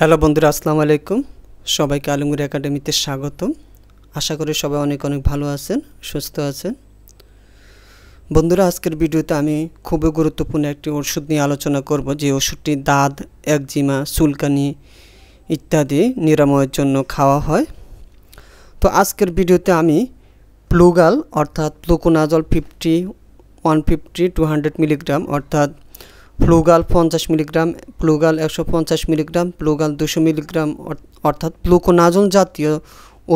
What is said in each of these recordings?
hello বন্ধুরা আসসালামু আলাইকুম সবাইকে আলমগুড়ি একাডেমিতে স্বাগতম আশা করি সবাই অনেক অনেক ভালো আছেন সুস্থ আছেন বন্ধুরা আজকের ভিডিওতে আমি খুবই গুরুত্বপূর্ণ একটি ওষুধ নিয়ে আলোচনা করব যে ওষুধটি দাঁত একজিমা চুলকানি ইত্যাদি নিরাময়ের জন্য খাওয়া হয় তো আজকের ভিডিওতে আমি প্লুগাল অর্থাৎ fluconazole fifty one fifty two hundred milligram অর্থাৎ প্লুগাল পঞ্চাশ মিলিগ্রাম প্লুগাল একশো পঞ্চাশ মিলিগ্রাম প্লুগাল দুশো মিলিগ্রাম অর্থাৎ প্লুকোনাজল জাতীয়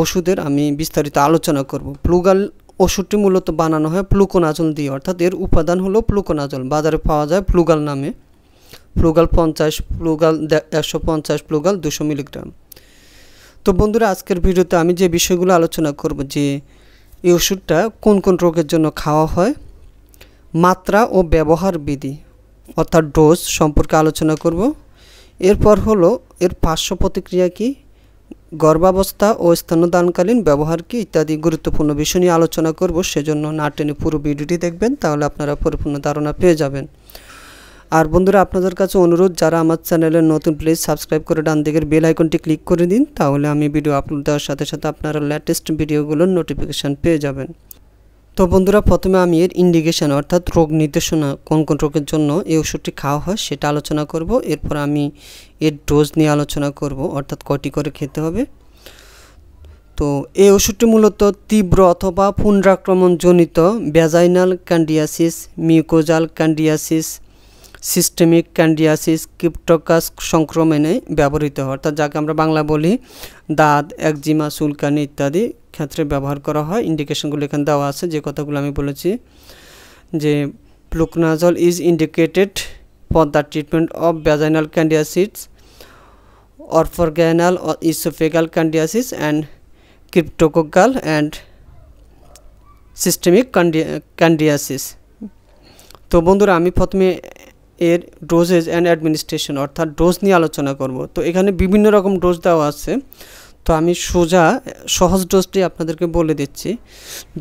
ওষুধের আমি বিস্তারিত আলোচনা করব প্লুগাল ওষুধটি মূলত বানানো হয় প্লুকোনাজল দিয়ে অর্থাৎ এর উপাদান হলো প্লুকোনাজল বাজারে পাওয়া যায় প্লুগাল নামে প্লুগাল পঞ্চাশ প্লুগাল একশো পঞ্চাশ প্লুগাল দুশো মিলিগ্রাম তো বন্ধুরা আজকের ভিডিওতে আমি যে বিষয়গুলো আলোচনা করব যে এই ওষুধটা কোন কোন রোগের জন্য খাওয়া হয় মাত্রা ও ব্যবহার বিধি অর্থাৎ ডোজ সম্পর্কে আলোচনা করব এরপর হলো এর পার্শ্ব প্রতিক্রিয়া কী গর্ভাবস্থা ও স্তন্যদানকালীন ব্যবহার কী ইত্যাদি গুরুত্বপূর্ণ বিষয় নিয়ে আলোচনা করব সেজন্য না টেনে পুরো ভিডিওটি দেখবেন তাহলে আপনারা পরিপূর্ণ ধারণা পেয়ে যাবেন আর বন্ধুরা আপনাদের কাছে অনুরোধ যারা আমার চ্যানেলের নতুন প্লিজ সাবস্ক্রাইব করে ডান দিকের বেল আইকনটি ক্লিক করে দিন তাহলে আমি ভিডিও আপলোড দেওয়ার সাথে সাথে আপনারা লেটেস্ট ভিডিওগুলোর নোটিফিকেশান পেয়ে যাবেন তো বন্ধুরা প্রথমে আমি এর ইন্ডিকেশান অর্থাৎ রোগ নির্দেশনা কোন কোন রোগের জন্য এই ওষুধটি খাওয়া হয় সেটা আলোচনা করব এরপর আমি এর ডোজ নিয়ে আলোচনা করব অর্থাৎ কটি করে খেতে হবে তো এই ওষুধটি মূলত তীব্র অথবা পুনরাক্রমণজনিত vaginal candidiasis mucosal candidiasis systemic candidiasis cryptococcus সংক্রমণে ব্যবহৃত হয় অর্থাৎ যাকে আমরা বাংলা বলি দাঁত একজিমা সুলকানি ইত্যাদি ক্ষেত্রে ব্যবহার করা হয় ইন্ডিকেশনগুলো এখানে দেওয়া আছে যে কথাগুলো আমি বলেছি যে fluconazole is indicated for the treatment of vaginal candidiasis oropharyngeal esophageal candidiasis and cryptococcal and systemic candidiasis তো বন্ধুরা আমি প্রথমে এর ডোজেজ অ্যান্ড অ্যাডমিনিস্ট্রেশন অর্থাৎ ডোজ নিয়ে আলোচনা করব তো এখানে বিভিন্ন রকম ডোজ দেওয়া আছে তো আমি সোজা সহজ ডোজটি আপনাদেরকে বলে দিচ্ছি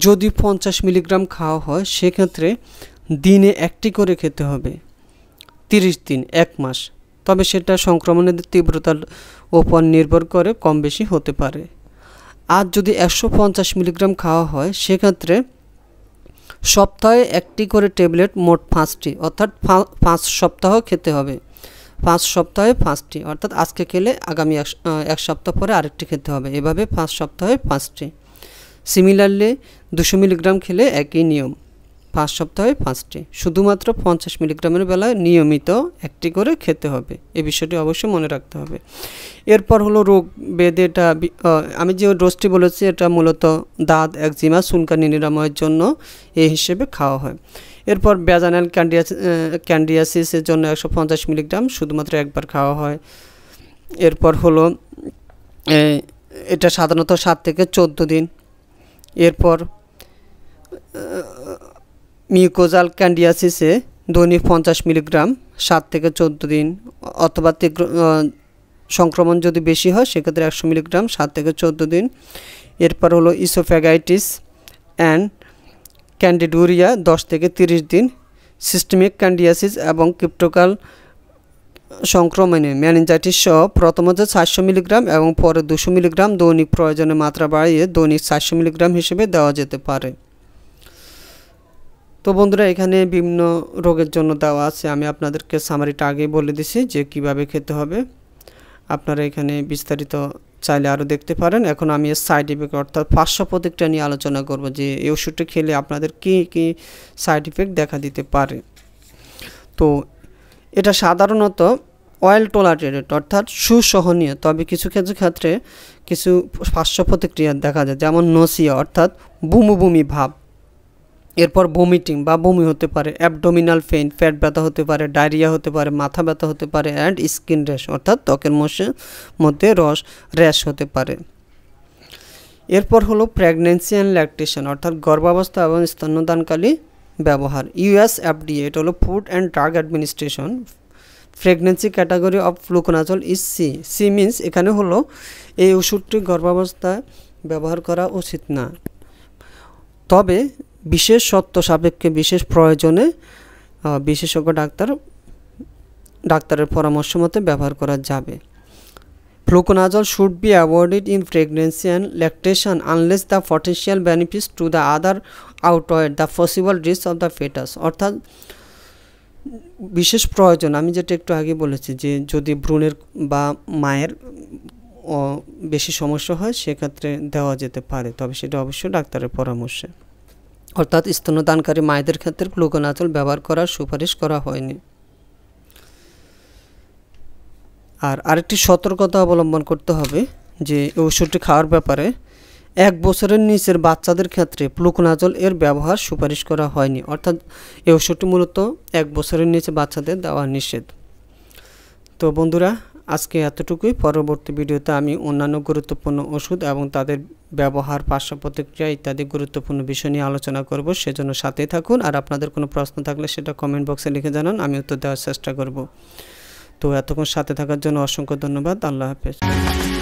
যদি পঞ্চাশ মিলিগ্রাম খাওয়া হয় সেক্ষেত্রে দিনে একটি করে খেতে হবে তিরিশ দিন এক মাস তবে সেটা সংক্রমণের তীব্রতার ওপর নির্ভর করে কম বেশি হতে পারে আর যদি একশো পঞ্চাশ মিলিগ্রাম খাওয়া হয় সেক্ষেত্রে সপ্তাহে একটি করে ট্যাবলেট মোট পাঁচটি অর্থাৎ পাঁচ সপ্তাহ খেতে হবে পাঁচ সপ্তাহে পাঁচটি অর্থাৎ আজকে খেলে আগামী এক সপ্তাহ পরে আরেকটি খেতে হবে এভাবে পাঁচ সপ্তাহে পাঁচটি সিমিলারলি দুশো মিলিগ্রাম খেলে একই নিয়ম পাঁচ সপ্তাহে পাঁচটি শুধুমাত্র পঞ্চাশ মিলিগ্রামের বেলায় নিয়মিত একটি করে খেতে হবে এ বিষয়টি অবশ্যই মনে রাখতে হবে এরপর হলো রোগ বেদে এটা আমি যে ডোজটি বলেছি এটা মূলত দাঁত একজিমা সুনকানি নিরাময়ের জন্য এই হিসেবে খাওয়া হয় এরপর ব্যাজানাল ক্যান্ডিয়াস ক্যান্ডিয়াসিসের জন্য একশো পঞ্চাশ মিলিগ্রাম শুধুমাত্র একবার খাওয়া হয় এরপর হলো এটা সাধারণত সাত থেকে চোদ্দো দিন এরপর মিউকোজাল ক্যান্ডিয়াসিসে দৈনিক পঞ্চাশ মিলিগ্রাম সাত থেকে চোদ্দো দিন অথবা তীব্র সংক্রমণ যদি বেশি হয় সেক্ষেত্রে একশো মিলিগ্রাম সাত থেকে চোদ্দো দিন এরপর হলো ইসোফ্যাগাইটিস অ্যান্ড ক্যান্ডিডুরিয়া দশ থেকে তিরিশ দিন সিস্টেমিক ক্যান্ডিয়াসিস এবং ক্রিপ্টোকাল সংক্রমণে ম্যানেঞ্জাইটিস সহ প্রথমত চারশো মিলিগ্রাম এবং পরে দুশো মিলিগ্রাম দৈনিক প্রয়োজনের মাত্রা বাড়িয়ে দৈনিক চারশো মিলিগ্রাম হিসেবে দেওয়া যেতে পারে তো বন্ধুরা এখানে বিভিন্ন রোগের জন্য দেওয়া আছে আমি আপনাদেরকে সামারিটা আগেই বলে দিছি যে কিভাবে খেতে হবে আপনারা এখানে বিস্তারিত চাইলে আরও দেখতে পারেন এখন আমি সাইড ইফেক্ট অর্থাৎ পার্শ্ব প্রতীকটা নিয়ে আলোচনা করব যে এই ওষুধটা খেলে আপনাদের কি কি সাইড ইফেক্ট দেখা দিতে পারে তো এটা সাধারণত অয়েল টোলারেটেড অর্থাৎ সুসহনীয় তবে কিছু কিছু ক্ষেত্রে কিছু পার্শ্ব প্রতিক্রিয়া দেখা যায় যেমন নসিয়া অর্থাৎ বুমুবুমি বুমি ভাব এরপর ভমিটিং বা বমি হতে পারে অ্যাবডোমিনাল পেন ফ্যাট ব্যথা হতে পারে ডায়রিয়া হতে পারে মাথা ব্যথা হতে পারে অ্যান্ড স্কিন র্যাশ অর্থাৎ ত্বকের মধ্যে রস র্যাশ হতে পারে এরপর হলো প্রেগনেন্সি অ্যান্ড ল্যাকটেশন অর্থাৎ গর্ভাবস্থা এবং স্তন্যদানকালী ব্যবহার ইউএস এফডিএ এটা হলো food and drug administration pregnancy category of fluconazole is C C means এখানে হলো এই ওষুধটি গর্ভাবস্থায় ব্যবহার করা উচিত না তবে বিশেষ সত্য সাপেক্ষে বিশেষ প্রয়োজনে বিশেষজ্ঞ ডাক্তার ডাক্তারের পরামর্শ মতে ব্যবহার করা যাবে Fluconazole should be avoided in pregnancy and unless the the potential to the other other outweigh the possible risk of the fetus অর্থাৎ বিশেষ প্রয়োজন আমি যেটা একটু আগে বলেছি যে যদি ভ্রূণের বা মায়ের বেশি সমস্যা হয় সেক্ষেত্রে দেওয়া যেতে পারে তবে সেটা অবশ্যই ডাক্তারের পরামর্শে অর্থাৎ স্তন্যদানকারী মায়েদের ক্ষেত্রে গ্লুকোনাজল ব্যবহার করার সুপারিশ করা হয়নি আর আরেকটি সতর্কতা অবলম্বন করতে হবে যে ওষুধটি খাওয়ার ব্যাপারে এক বছরের নিচের বাচ্চাদের ক্ষেত্রে প্লুকোনাজল এর ব্যবহার সুপারিশ করা হয়নি অর্থাৎ এই ওষুধটি মূলত এক বছরের নিচে বাচ্চাদের দেওয়া নিষেধ তো বন্ধুরা আজকে এতটুকুই পরবর্তী ভিডিওতে আমি অন্যান্য গুরুত্বপূর্ণ ওষুধ এবং তাদের ব্যবহার পার্শ্ব প্রতিক্রিয়া ইত্যাদি গুরুত্বপূর্ণ বিষয় নিয়ে আলোচনা করব সেজন্য সাথেই থাকুন আর আপনাদের কোনো প্রশ্ন থাকলে সেটা কমেন্ট বক্সে লিখে জানান আমি উত্তর দেওয়ার চেষ্টা করব তো এতক্ষণ সাথে থাকার জন্য অসংখ্য ধন্যবাদ আল্লাহ হাফেজ